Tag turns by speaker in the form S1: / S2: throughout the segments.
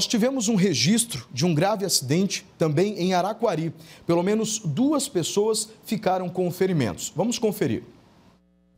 S1: Nós tivemos um registro de um grave acidente também em Araquari. Pelo menos duas pessoas ficaram com ferimentos. Vamos conferir.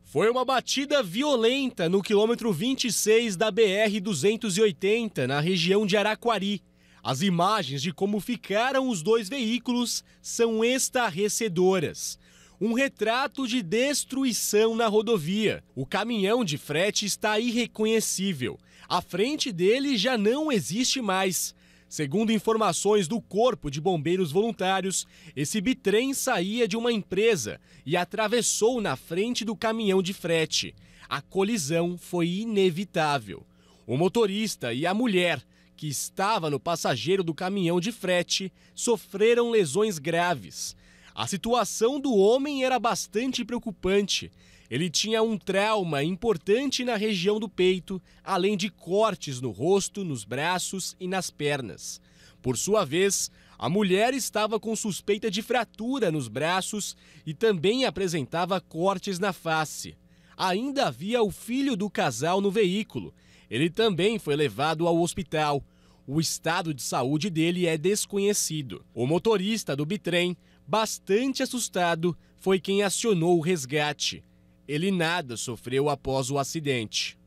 S2: Foi uma batida violenta no quilômetro 26 da BR-280, na região de Araquari. As imagens de como ficaram os dois veículos são estarrecedoras um retrato de destruição na rodovia. O caminhão de frete está irreconhecível. A frente dele já não existe mais. Segundo informações do Corpo de Bombeiros Voluntários, esse bitrem saía de uma empresa e atravessou na frente do caminhão de frete. A colisão foi inevitável. O motorista e a mulher, que estava no passageiro do caminhão de frete, sofreram lesões graves. A situação do homem era bastante preocupante. Ele tinha um trauma importante na região do peito, além de cortes no rosto, nos braços e nas pernas. Por sua vez, a mulher estava com suspeita de fratura nos braços e também apresentava cortes na face. Ainda havia o filho do casal no veículo. Ele também foi levado ao hospital o estado de saúde dele é desconhecido. O motorista do bitrem, bastante assustado, foi quem acionou o resgate. Ele nada sofreu após o acidente.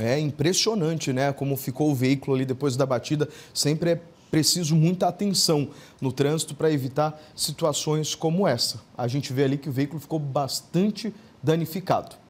S1: É impressionante, né? Como ficou o veículo ali depois da batida. Sempre é preciso muita atenção no trânsito para evitar situações como essa. A gente vê ali que o veículo ficou bastante danificado.